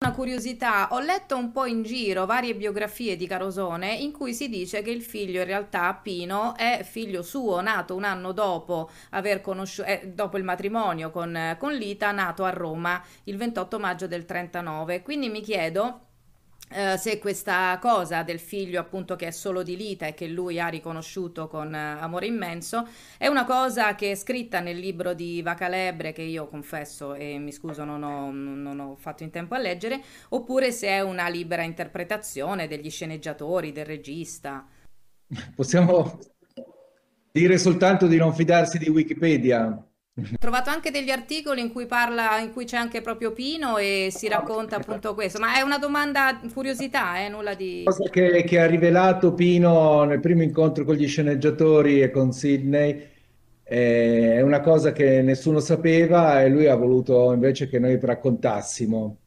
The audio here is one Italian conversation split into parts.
Una curiosità, ho letto un po' in giro varie biografie di Carosone in cui si dice che il figlio in realtà Pino è figlio suo, nato un anno dopo, aver conosci- eh, dopo il matrimonio con, con Lita, nato a Roma il 28 maggio del 39. Quindi mi chiedo eh, se questa cosa del figlio appunto che è solo di Lita e che lui ha riconosciuto con uh, amore immenso è una cosa che è scritta nel libro di Vacalebre che io confesso e mi scuso non ho, non ho fatto in tempo a leggere oppure se è una libera interpretazione degli sceneggiatori, del regista. Possiamo dire soltanto di non fidarsi di Wikipedia ho trovato anche degli articoli in cui parla, in cui c'è anche proprio Pino e si ah, racconta appunto questo, ma è una domanda, curiosità, eh, nulla di... Cosa che, che, ha rivelato Pino nel primo incontro con gli sceneggiatori e con Sidney, è una cosa che nessuno sapeva e lui ha voluto invece che noi raccontassimo.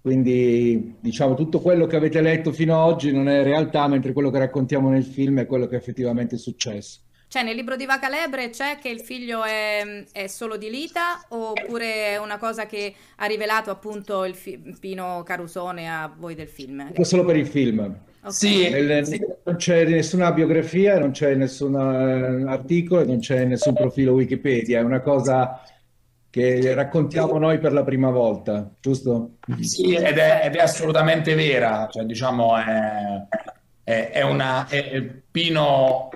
Quindi diciamo tutto quello che avete letto fino ad oggi non è realtà, mentre quello che raccontiamo nel film è quello che effettivamente è successo. Cioè, nel libro di Vacalebre c'è che il figlio è, è solo di Lita oppure è una cosa che ha rivelato appunto il fi- Pino Carusone a voi del film? Questo solo per il film. Okay. Sì, nel, sì, non c'è nessuna biografia, non c'è nessun eh, articolo, non c'è nessun profilo Wikipedia, è una cosa che raccontiamo noi per la prima volta, giusto? Sì, ed è, ed è assolutamente vera, cioè diciamo è, è, è una... Pino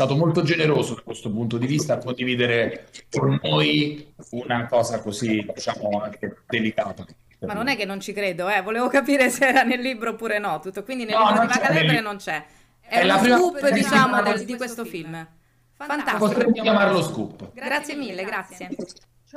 stato molto generoso da questo punto di vista a condividere con noi una cosa così, diciamo, anche delicata. Ma non è che non ci credo, eh? volevo capire se era nel libro oppure no, tutto. Quindi nel no, libro di Macalebre non c'è. È, è la prima scoop, diciamo, del, di questo film. film. Fantastico. Potremmo chiamarlo scoop. Grazie, grazie mille, grazie.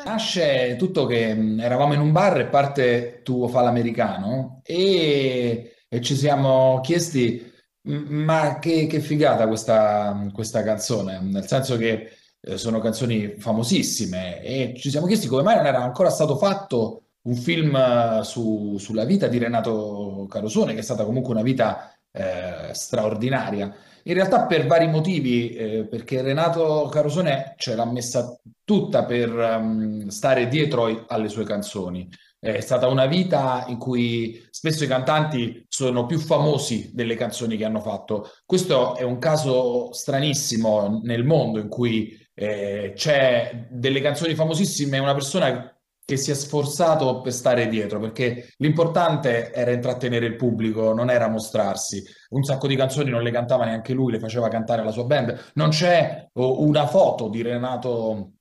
Nasce tutto che mm, eravamo in un bar e parte tuo fa l'americano e, e ci siamo chiesti ma che, che figata questa, questa canzone, nel senso che eh, sono canzoni famosissime e ci siamo chiesti come mai non era ancora stato fatto un film eh, su- sulla vita di Renato Carosone, che è stata comunque una vita eh, straordinaria. In realtà per vari motivi, eh, perché Renato Carosone ce l'ha messa tutta per ehm, stare dietro alle sue canzoni. È stata una vita in cui Spesso i cantanti sono più famosi delle canzoni che hanno fatto. Questo è un caso stranissimo nel mondo in cui eh, c'è delle canzoni famosissime e una persona che si è sforzato per stare dietro, perché l'importante era intrattenere il pubblico, non era mostrarsi. Un sacco di canzoni non le cantava neanche lui, le faceva cantare la sua band. Non c'è oh, una foto di Renato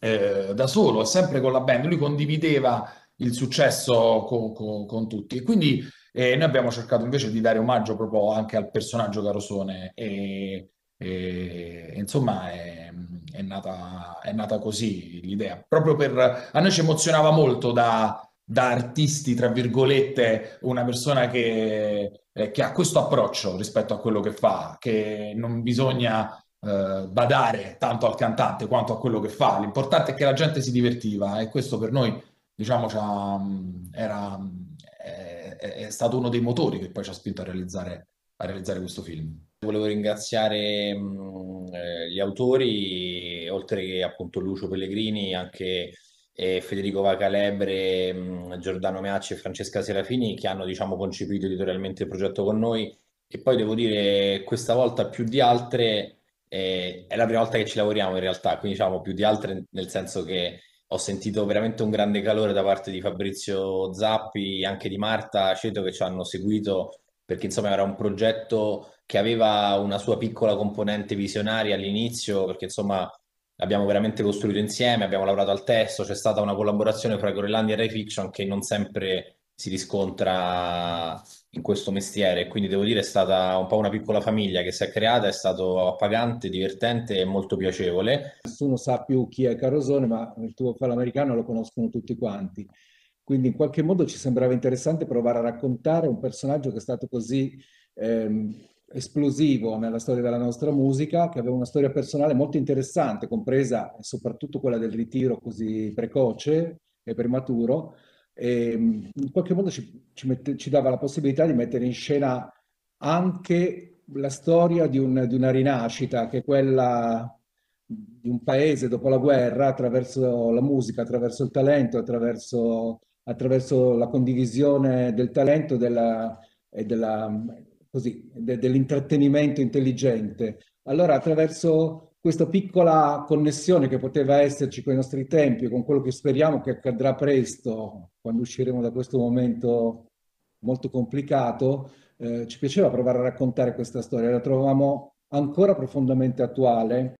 eh, da solo, è sempre con la band. Lui condivideva il successo con, con, con tutti. Quindi eh, noi abbiamo cercato invece di dare omaggio proprio anche al personaggio Carosone e, e insomma è, è, nata, è, nata, così l'idea. Proprio per... A noi ci emozionava molto da, da artisti, tra virgolette, una persona che, eh, che, ha questo approccio rispetto a quello che fa, che non bisogna eh, badare tanto al cantante quanto a quello che fa. L'importante è che la gente si divertiva e questo per noi diciamo, era, è, è, stato uno dei motori che poi ci ha spinto a realizzare, a realizzare questo film. Volevo ringraziare mh, eh, gli autori, oltre che appunto Lucio Pellegrini, anche eh, Federico Vacalebre, mh, Giordano Meacci e Francesca Serafini, che hanno diciamo, concepito editorialmente il progetto con noi. E poi devo dire, questa volta più di altre, eh, è la prima volta che ci lavoriamo in realtà, quindi diciamo più di altre nel senso che ho sentito veramente un grande calore da parte di Fabrizio Zappi, anche di Marta Aceto che ci hanno seguito perché insomma era un progetto che aveva una sua piccola componente visionaria all'inizio perché insomma abbiamo veramente costruito insieme, abbiamo lavorato al testo, c'è stata una collaborazione fra Groenlandia e Rai Fiction che non sempre si riscontra in questo mestiere. Quindi devo dire è stata un po' una piccola famiglia che si è creata, è stato appagante, divertente e molto piacevole. Nessuno sa più chi è Carosone, ma il tuo fallo americano lo conoscono tutti quanti. Quindi in qualche modo ci sembrava interessante provare a raccontare un personaggio che è stato così ehm, esplosivo nella storia della nostra musica, che aveva una storia personale molto interessante, compresa soprattutto quella del ritiro così precoce e prematuro, e ehm, in qualche modo ci, ci, mette, ci, dava la possibilità di mettere in scena anche la storia di, un, di una rinascita, che è quella di un paese dopo la guerra, attraverso la musica, attraverso il talento, attraverso attraverso la condivisione del talento della, e della, così, de, dell'intrattenimento intelligente. Allora, attraverso questa piccola connessione che poteva esserci con i nostri tempi e con quello che speriamo che accadrà presto, quando usciremo da questo momento molto complicato, eh, ci piaceva provare a raccontare questa storia, la trovavamo ancora profondamente attuale